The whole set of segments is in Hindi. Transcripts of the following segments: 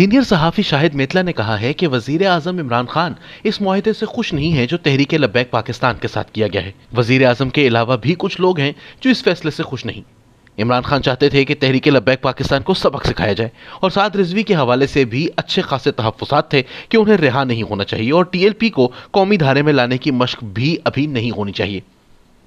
सीनियर सहाफ़ी शाहिद मेतला ने कहा है कि वजीर अजम इमरान खान इस माहदे से खुश नहीं है जो तहरीक लबैक पाकिस्तान के साथ किया गया है वजीर आजम के अलावा भी कुछ लोग हैं जो इस फैसले से खुश नहीं इमरान खान चाहते थे कि तहरीक लब्बैक पाकिस्तान को सबक सिखाया जाए और साद रिजवी के हवाले से भी अच्छे खासे तहफात थे कि उन्हें रिहा नहीं होना चाहिए और टी एल पी को कौमी धारे में लाने की मशक भी अभी नहीं होनी चाहिए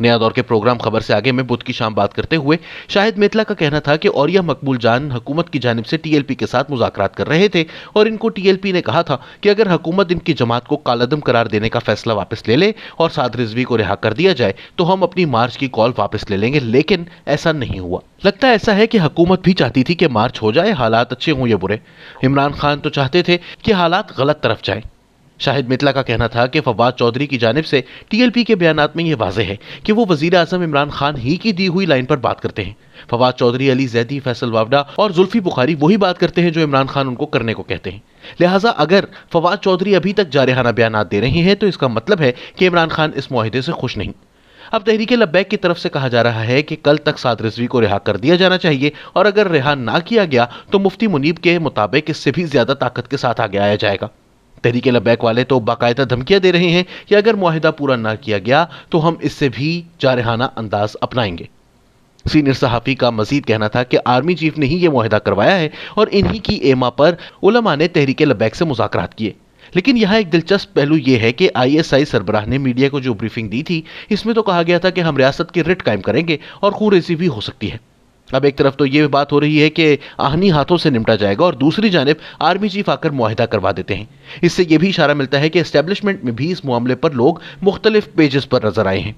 नया दौर के प्रोग्राम खबर से आगे में बुध की शाम बात करते हुए शाहिद मेतला का कहना था कि औरिया मकबूल जान हुकूमत की जानब से टीएलपी के साथ मुजाकरात कर रहे थे और इनको टीएलपी ने कहा था कि अगर हुकूमत इनकी जमात को कालदम करार देने का फैसला वापस ले ले और साद रिजवी को रिहा कर दिया जाए तो हम अपनी मार्च की कॉल वापस ले लेंगे लेकिन ऐसा नहीं हुआ लगता ऐसा है कि हुकूमत भी चाहती थी कि मार्च हो जाए हालात अच्छे हों या बुरे इमरान खान तो चाहते थे कि हालात गलत तरफ जाएं शाहिद मितला का कहना था कि फवाद चौधरी की जानब से टीएलपी के बयान में यह वाजह है कि वो वजीर अजम इमरान खान ही की दी हुई लाइन पर बात करते हैं फवाद चौधरी अली जैदी फैसल वावडा और जुल्फी बुखारी वही बात करते हैं जो इमरान खान उनको करने को कहते हैं लिहाजा अगर फवाद चौधरी अभी तक जारहाना बयान दे रहे हैं तो इसका मतलब है कि इमरान खान इस माहदे से खुश नहीं अब तहरीक लब्बैक की तरफ से कहा जा रहा है कि कल तक साद रिजवी को रिहा कर दिया जाना चाहिए और अगर रिहा ना किया गया तो मुफ्ती मुनीब के मुताबिक इससे भी ज्यादा ताकत के साथ आगे आया जाएगा तहरीक लबैक वाले तो बाकायदा धमकियां दे रहे हैं कि अगर माहिदा पूरा ना किया गया तो हम इससे भी जारहाना अंदाज अपनाएंगे सीनियर सहाफ़ी का मजीद कहना था कि आर्मी चीफ ने ही ये माहिदा करवाया है और इन्हीं की एमा पर उलमा ने तहरीक लबैक से मुजाकर किए लेकिन यहाँ एक दिलचस्प पहलू यह है कि आईएसआई सरबराह ने मीडिया को जो ब्रीफिंग दी थी इसमें तो कहा गया था कि हम रियासत की रिट कायम करेंगे और खूरेजी भी हो सकती है अब एक तरफ तो ये बात हो रही है कि आहनी हाथों से निपटा जाएगा और दूसरी जानब आर्मी चीफ आकर माहिदा करवा देते हैं इससे यह भी इशारा मिलता है कि इस्टेब्लिशमेंट में भी इस मामले पर लोग मुख्तलिफ पेजेस पर नजर आए हैं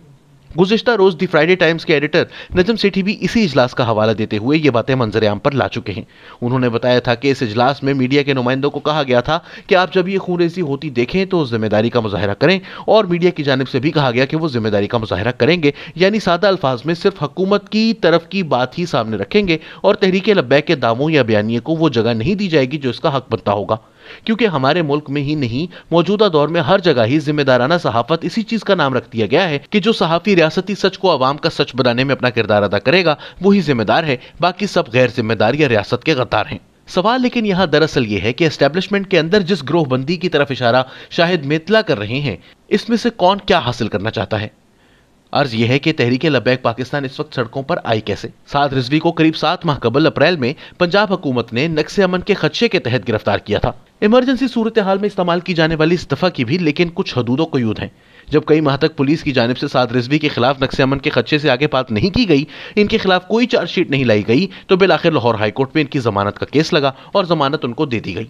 गुजशत रोज दी फ्राइडे टाइम्स के एडिटर नजम सेठी भी इसी इजलास का हवाला देते हुए ये बातें मंजर आम पर ला चुके हैं उन्होंने बताया था कि इस इजलास में मीडिया के नुमाइंदों को कहा गया था कि आप जब ये खूनरेजी होती देखें तो जिम्मेदारी का मुजाहरा करें और मीडिया की जानब से भी कहा गया कि वो जिम्मेदारी का मुजाहरा करेंगे यानी सादा अल्फाज में सिर्फ हकूमत की तरफ की बात ही सामने रखेंगे और तहरीक लब्बैक के दावों या बयानी को वो जगह नहीं दी जाएगी जो इसका हक बनता होगा क्योंकि हमारे मुल्क में ही नहीं मौजूदा दौर में हर जगह ही जिम्मेदाराना सहाफत इसी चीज का नाम रख दिया गया है कि जो सहाफी रियासती सच को आवाम का सच बनाने में अपना किरदार अदा करेगा वही जिम्मेदार है बाकी सब गैर जिम्मेदार या रियासत के गद्दार हैं सवाल लेकिन यहाँ दरअसल ये है कि एस्टेब्लिशमेंट के अंदर जिस ग्रोहबंदी की तरफ इशारा शाहिद मेतला कर रहे हैं इसमें से कौन क्या हासिल करना चाहता है अर्ज यह है कि तहरीक लबैक पाकिस्तान इस वक्त सड़कों पर आई कैसे साद रिजवी को करीब सात माह कबल अप्रैल में पंजाब हुकूमत ने नक्से अमन के खदशे के तहत गिरफ्तार किया था इमरजेंसी सूरत हाल में इस्तेमाल की जाने वाली इस्तीफा की भी लेकिन कुछ हदूदों को यूद है जब कई माह तक पुलिस की जानब से साद रिजवी के खिलाफ नक्से अमन के खदशे से आगे बात नहीं की गई इनके खिलाफ कोई चार्जशीट नहीं लाई गई तो बिल आखिर लाहौर हाईकोर्ट में इनकी जमानत का केस लगा और जमानत उनको दे दी गई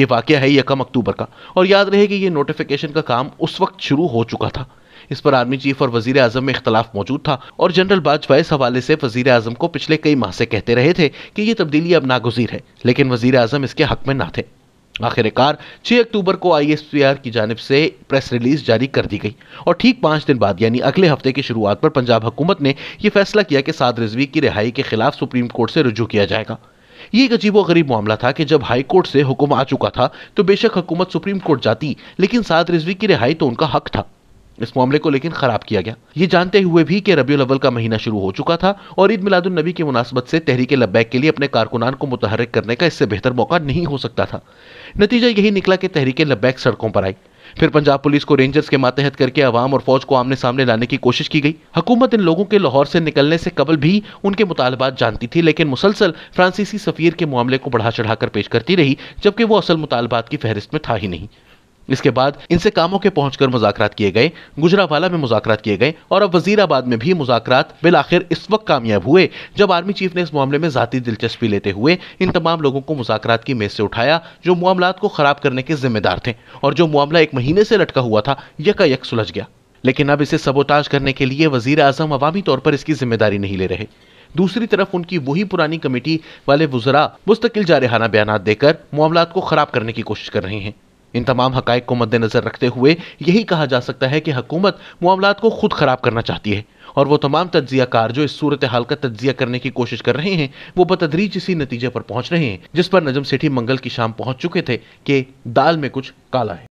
ये वाक़ है यकम अक्टूबर का और याद रहे कि ये नोटिफिकेशन का काम उस वक्त शुरू हो चुका था इस पर आर्मी चीफ और वजीर आजम में इख्तलाफ मौजूद था और जनरल बाजवा इस हवाले से वजीर आजम को पिछले कई माह से कहते रहे थे कि ये तब्दीली अब नागुजीर है लेकिन वजीर आजम इसके हक में ना थे आखिरकार 6 अक्टूबर को आईएसपीआर की जानब से प्रेस रिलीज जारी कर दी गई और ठीक पाँच दिन बाद यानी अगले हफ्ते की शुरुआत पर पंजाब हुकूमत ने यह फैसला किया कि साद रिजवी की रिहाई के खिलाफ सुप्रीम कोर्ट से रुजू किया जाएगा ये एक अजीब गरीब मामला था कि जब हाई कोर्ट से हुक्म आ चुका था तो बेशक हुकूमत सुप्रीम कोर्ट जाती लेकिन साद रिजवी की रिहाई तो उनका हक था इस मामले को लेकिन खराब किया गया ये जानते हुए भी कि रबी अव्वल का महीना शुरू हो चुका था और ईद मिलादुल नबी की मुनासबत से तहरीके लब्बैक के लिए अपने कारकुनान को मुतहरक करने का इससे बेहतर मौका नहीं हो सकता था नतीजा यही निकला कि तहरीके लब्बैक सड़कों पर आई फिर पंजाब पुलिस को रेंजर्स के मातहत करके आवाम और फौज को आमने सामने लाने की कोशिश की गई हुकूमत इन लोगों के लाहौर से निकलने से कबल भी उनके मुतालबात जानती थी लेकिन मुसलसल फ्रांसीसी सफ़ीर के मामले को बढ़ा चढ़ाकर पेश करती रही जबकि वो असल मुतालबात की फहरिस्त में था ही नहीं इसके बाद इनसे कामों के पहुंचकर मुजाकरात किए गए गुजरावाला में मुजाकरात किए गए और अब वजीराबाद में भी मुजाकरात बिलाखिर इस वक्त कामयाब हुए जब आर्मी चीफ ने इस मामले में जाती दिलचस्पी लेते हुए इन तमाम लोगों को मुजाकरात की मेज से उठाया जो मामला को खराब करने के जिम्मेदार थे और जो मामला एक महीने से लटका हुआ था यकायक सुलझ गया लेकिन अब इसे सबोताज करने के लिए वजीर अजम अवामी तौर पर इसकी जिम्मेदारी नहीं ले रहे दूसरी तरफ उनकी वही पुरानी कमेटी वाले वजरा मुस्तकिल जारहाना बयान देकर मामला को खराब करने की कोशिश कर रहे हैं इन तमाम हक को मद्देनजर रखते हुए यही कहा जा सकता है कि हकूमत मामला को खुद खराब करना चाहती है और वो तमाम कार जो इस सूरत हाल का तज्जिया करने की कोशिश कर रहे हैं वो बतदरीज इसी नतीजे पर पहुंच रहे हैं जिस पर नजम सेठी मंगल की शाम पहुंच चुके थे कि दाल में कुछ काला है